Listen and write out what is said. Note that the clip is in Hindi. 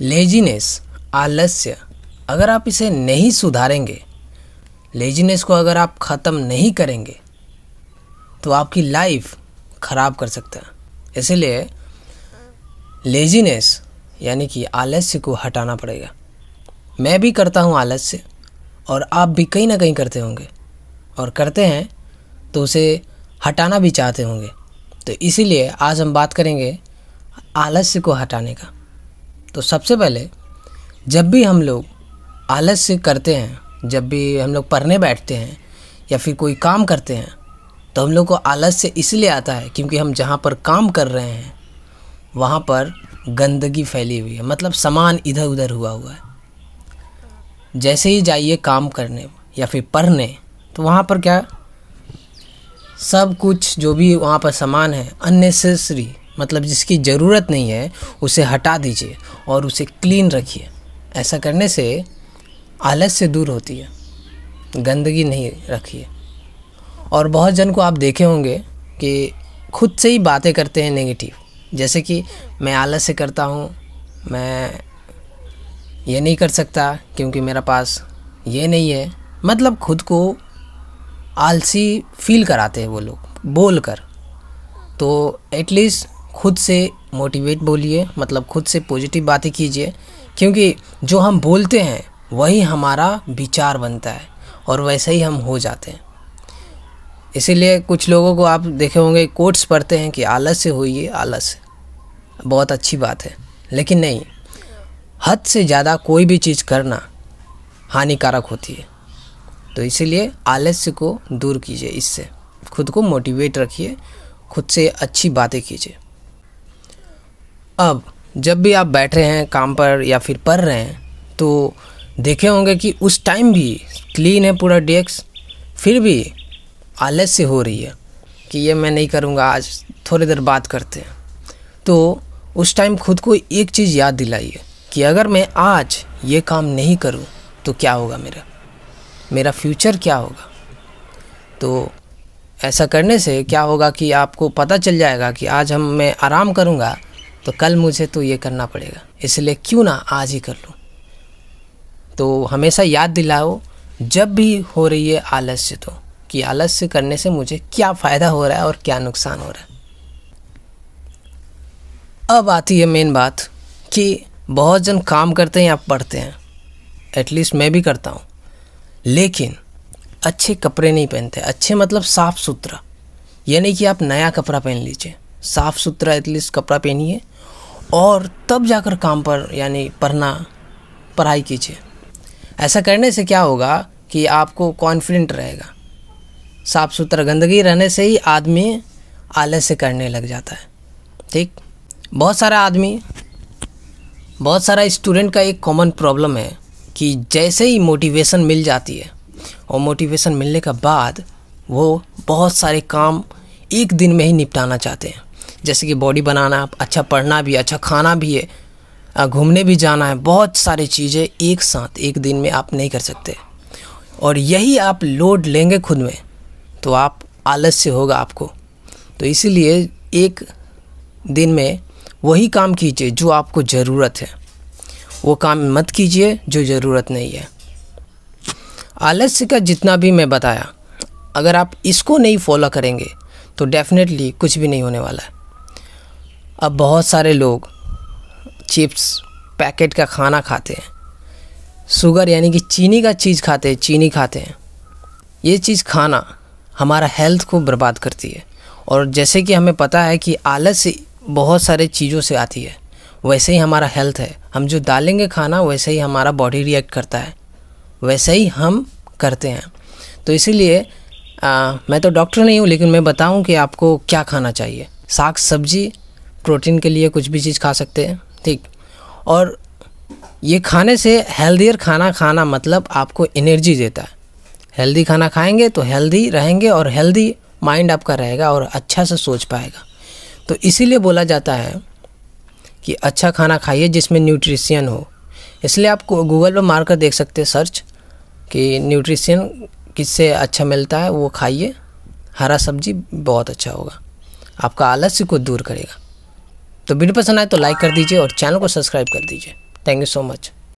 लेजीनेस आलस्य अगर आप इसे नहीं सुधारेंगे लेजीनेस को अगर आप ख़त्म नहीं करेंगे तो आपकी लाइफ ख़राब कर सकता है इसलिए लेजीनेस यानी कि आलस्य को हटाना पड़ेगा मैं भी करता हूँ आलस्य और आप भी कहीं ना कहीं करते होंगे और करते हैं तो उसे हटाना भी चाहते होंगे तो इसीलिए आज हम बात करेंगे आलस्य को हटाने का तो सबसे पहले जब भी हम लोग आलस्य करते हैं जब भी हम लोग पढ़ने बैठते हैं या फिर कोई काम करते हैं तो हम लोग को आलस्य इसलिए आता है क्योंकि हम जहाँ पर काम कर रहे हैं वहाँ पर गंदगी फैली हुई है मतलब सामान इधर उधर हुआ हुआ है जैसे ही जाइए काम करने या फिर पढ़ने तो वहाँ पर क्या सब कुछ जो भी वहाँ पर सामान है अननेसेसरी मतलब जिसकी ज़रूरत नहीं है उसे हटा दीजिए और उसे क्लीन रखिए ऐसा करने से आलस से दूर होती है गंदगी नहीं रखिए और बहुत जन को आप देखे होंगे कि खुद से ही बातें करते हैं नेगेटिव जैसे कि मैं आलस से करता हूँ मैं ये नहीं कर सकता क्योंकि मेरा पास ये नहीं है मतलब खुद को आलसी फील कराते हैं वो लोग बोल कर तो एटलीस्ट खुद से मोटिवेट बोलिए मतलब खुद से पॉजिटिव बातें कीजिए क्योंकि जो हम बोलते हैं वही हमारा विचार बनता है और वैसे ही हम हो जाते हैं इसीलिए कुछ लोगों को आप देखे होंगे कोट्स पढ़ते हैं कि आलस से होइए आलस बहुत अच्छी बात है लेकिन नहीं हद से ज़्यादा कोई भी चीज़ करना हानिकारक होती है तो इसीलिए आलस्य को दूर कीजिए इससे खुद को मोटिवेट रखिए खुद से अच्छी बातें कीजिए अब जब भी आप बैठ रहे हैं काम पर या फिर पढ़ रहे हैं तो देखे होंगे कि उस टाइम भी क्लीन है पूरा डेस्क फिर भी आलस्य हो रही है कि ये मैं नहीं करूँगा आज थोड़ी देर बात करते हैं तो उस टाइम खुद को एक चीज़ याद दिलाइए कि अगर मैं आज ये काम नहीं करूँ तो क्या होगा मेरा मेरा फ्यूचर क्या होगा तो ऐसा करने से क्या होगा कि आपको पता चल जाएगा कि आज हम मैं आराम करूँगा तो कल मुझे तो ये करना पड़ेगा इसलिए क्यों ना आज ही कर लूँ तो हमेशा याद दिलाओ जब भी हो रही है आलस्य तो कि आलस्य करने से मुझे क्या फ़ायदा हो रहा है और क्या नुकसान हो रहा है अब आती है मेन बात कि बहुत जन काम करते हैं या पढ़ते हैं एटलीस्ट मैं भी करता हूँ लेकिन अच्छे कपड़े नहीं पहनते अच्छे मतलब साफ़ सुथरा यानी कि आप नया कपड़ा पहन लीजिए साफ़ सुथरा एटलीस्ट कपड़ा पहनिए और तब जाकर काम पर यानी पढ़ना पढ़ाई कीजिए ऐसा करने से क्या होगा कि आपको कॉन्फिडेंट रहेगा साफ़ सुथरा गंदगी रहने से ही आदमी आलस्य करने लग जाता है ठीक बहुत सारा आदमी बहुत सारा स्टूडेंट का एक कॉमन प्रॉब्लम है कि जैसे ही मोटिवेशन मिल जाती है और मोटिवेशन मिलने के बाद वो बहुत सारे काम एक दिन में ही निपटाना चाहते हैं जैसे कि बॉडी बनाना है अच्छा पढ़ना भी अच्छा खाना भी है घूमने भी जाना है बहुत सारी चीज़ें एक साथ एक दिन में आप नहीं कर सकते और यही आप लोड लेंगे खुद में तो आप आलस्य होगा आपको तो इसीलिए एक दिन में वही काम कीजिए जो आपको ज़रूरत है वो काम मत कीजिए जो ज़रूरत नहीं है आलस्य का जितना भी मैं बताया अगर आप इसको नहीं फॉलो करेंगे तो डेफिनेटली कुछ भी नहीं होने वाला है अब बहुत सारे लोग चिप्स पैकेट का खाना खाते हैं शुगर यानी कि चीनी का चीज़ खाते हैं चीनी खाते हैं ये चीज़ खाना हमारा हेल्थ को बर्बाद करती है और जैसे कि हमें पता है कि आलस बहुत सारे चीज़ों से आती है वैसे ही हमारा हेल्थ है हम जो डालेंगे खाना वैसे ही हमारा बॉडी रिएक्ट करता है वैसे ही हम करते हैं तो इसीलिए मैं तो डॉक्टर नहीं हूँ लेकिन मैं बताऊँ कि आपको क्या खाना चाहिए साग सब्जी प्रोटीन के लिए कुछ भी चीज़ खा सकते हैं ठीक और ये खाने से हेल्दियर खाना खाना मतलब आपको एनर्जी देता है हेल्दी खाना खाएंगे तो हेल्दी रहेंगे और हेल्दी माइंड आपका रहेगा और अच्छा से सोच पाएगा तो इसीलिए बोला जाता है कि अच्छा खाना खाइए जिसमें न्यूट्रिशन हो इसलिए आप गूगल पर मार कर देख सकते हैं सर्च कि न्यूट्रिशन किससे अच्छा मिलता है वो खाइए हरा सब्जी बहुत अच्छा होगा आपका आलस्य को दूर करेगा तो वीडियो पसंद आए तो लाइक कर दीजिए और चैनल को सब्सक्राइब कर दीजिए थैंक यू सो मच